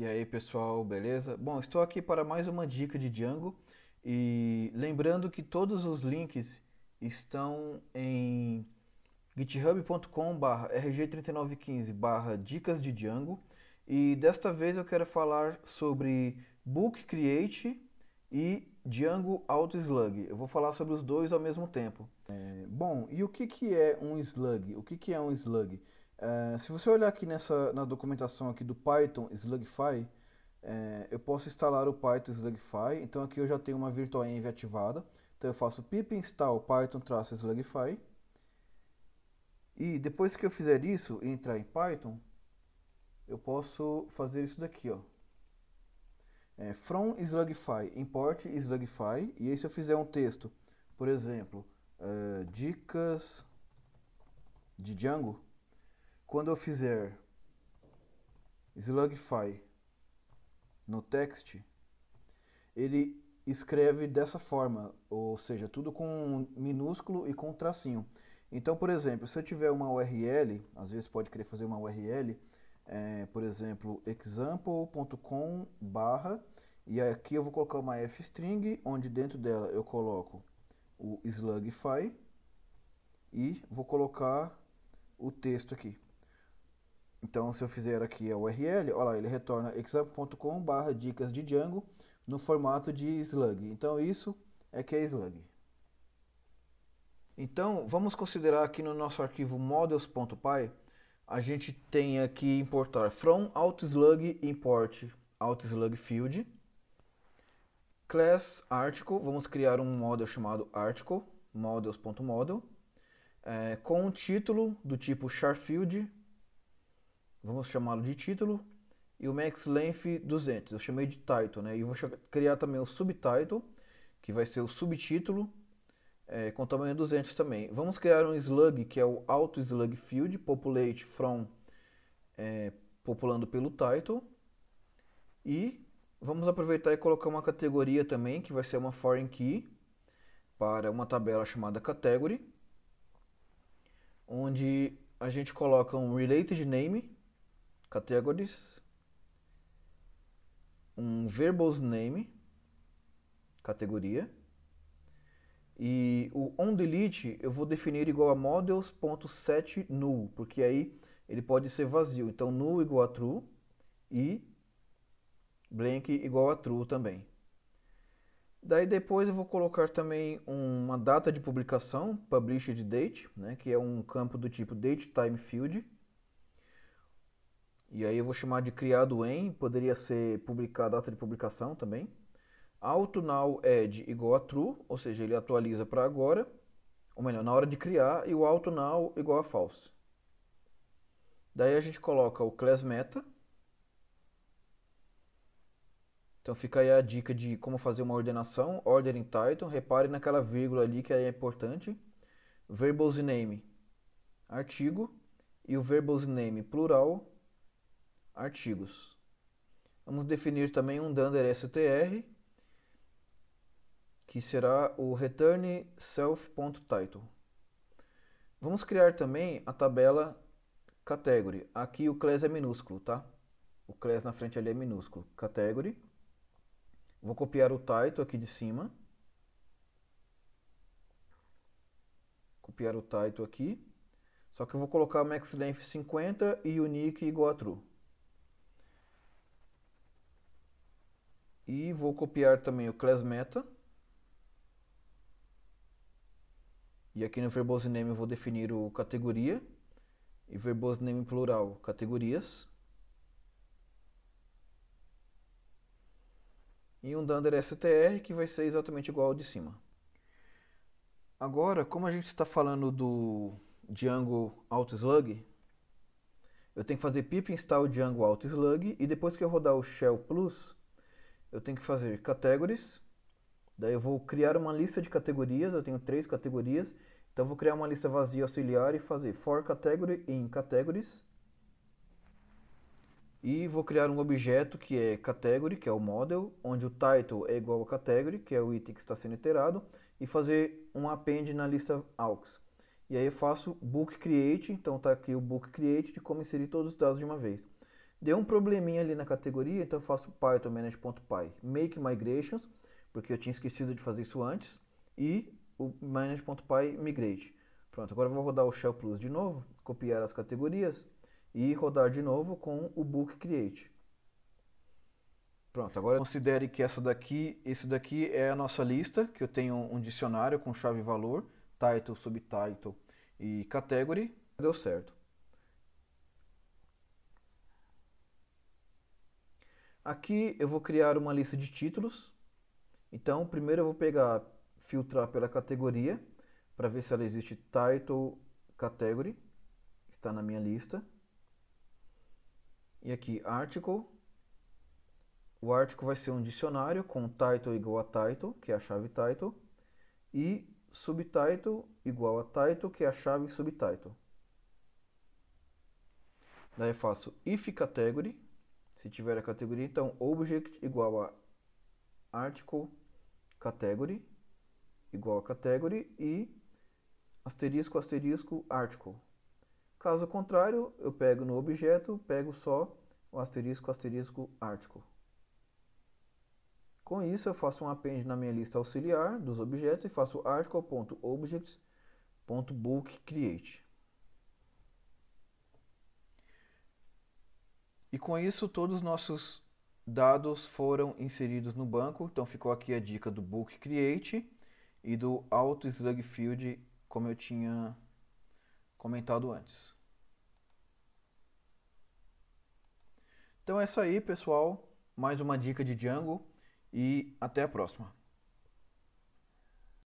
E aí pessoal, beleza? Bom, estou aqui para mais uma dica de Django e lembrando que todos os links estão em github.com/rg3915/ dicas de Django e desta vez eu quero falar sobre Book Create e Django Auto Slug. Eu vou falar sobre os dois ao mesmo tempo. É, bom, e o que, que é um slug? O que, que é um slug? Eh, se você olhar aqui nessa, na documentação aqui do Python Slugify, eh, eu posso instalar o Python Slugify, então aqui eu já tenho uma virtualenv ativada, então eu faço pip install python-slugify, e depois que eu fizer isso e entrar em Python, eu posso fazer isso daqui, ó. É, from Slugify, import Slugify, e aí se eu fizer um texto, por exemplo, uh, dicas de Django, quando eu fizer Slugify no text, ele escreve dessa forma, ou seja, tudo com minúsculo e com tracinho. Então, por exemplo, se eu tiver uma URL, às vezes pode querer fazer uma URL, é, por exemplo, example.com barra, e aqui eu vou colocar uma f-string, onde dentro dela eu coloco o slugify e vou colocar o texto aqui. Então, se eu fizer aqui a URL, olha lá, ele retorna example.com.br barra dicas de Django no formato de slug. Então, isso é que é slug. Então, vamos considerar aqui no nosso arquivo models.py, a gente tem aqui importar from outslug import outslug field class article, vamos criar um model chamado article, models.model, é, eh, com um título do tipo char field vamos chamá-lo de título, e o max length 200, eu chamei de title, né? E vou criar também o subtitle, que vai ser o subtítulo, é, com tamanho 200 também. Vamos criar um slug, que é o auto slug field, populate from, é, populando pelo title, e vamos aproveitar e colocar uma categoria também, que vai ser uma foreign key, para uma tabela chamada category, onde a gente coloca um related name, categories, um verbals name, categoria, e o onDelete eu vou definir igual a models.setNull, porque aí ele pode ser vazio. Então null igual a true e blank igual a true também. Daí depois eu vou colocar também uma data de publicação, published date, né, que é um campo do tipo date time field e aí eu vou chamar de criado em, poderia ser publicar data de publicação também. Auto now add igual a true, ou seja, ele atualiza para agora, ou melhor, na hora de criar, e o auto now igual a false. Daí a gente coloca o class meta. Então fica aí a dica de como fazer uma ordenação, order in Titan, repare naquela vírgula ali que é importante. Verbose name, artigo, e o verbose name plural, artigos. Vamos definir também um dunder str, que será o return self.title. Vamos criar também a tabela category. Aqui o class é minúsculo, tá? O class na frente ali é minúsculo. Category. Vou copiar o title aqui de cima. Copiar o title aqui. Só que eu vou colocar max length 50 e unique igual a true. E vou copiar também o class meta. E aqui no verbose name eu vou definir o categoria. E verbose name plural, categorias. E um dunder str que vai ser exatamente igual ao de cima. Agora, como a gente está falando do Django Slug eu tenho que fazer pip install Django Slug e depois que eu rodar o shell plus, eu tenho que fazer categories, daí eu vou criar uma lista de categorias, eu tenho três categorias, então eu vou criar uma lista vazia auxiliar e fazer for category em categories, e vou criar um objeto que é category, que é o model, onde o title é igual a category, que é o item que está sendo iterado, e fazer um append na lista aux. E aí eu faço book create, então está aqui o book create de como inserir todos os dados de uma vez. Deu um probleminha ali na categoria, então eu faço python manage.py make migrations, porque eu tinha esquecido de fazer isso antes, e o manage.py migrate. Pronto, agora eu vou rodar o shell plus de novo, copiar as categorias e rodar de novo com o book create. Pronto, agora considere que essa daqui, esse daqui é a nossa lista, que eu tenho um dicionário com chave valor, title, subtitle e category. Deu certo. Aqui eu vou criar uma lista de títulos. Então, primeiro eu vou pegar, filtrar pela categoria, para ver se ela existe title category, está na minha lista. E aqui article. O article vai ser um dicionário com title igual a title, que é a chave title, e subtitle igual a title, que é a chave subtitle. Daí eu faço if category se tiver a categoria, então object igual a article category igual a category e asterisco asterisco article. Caso contrário, eu pego no objeto, pego só o asterisco asterisco article. Com isso, eu faço um append na minha lista auxiliar dos objetos e faço article.objects.bookCreate. E com isso, todos os nossos dados foram inseridos no banco. Então ficou aqui a dica do Book Create e do Auto Slug Field, como eu tinha comentado antes. Então é isso aí, pessoal. Mais uma dica de Django e até a próxima.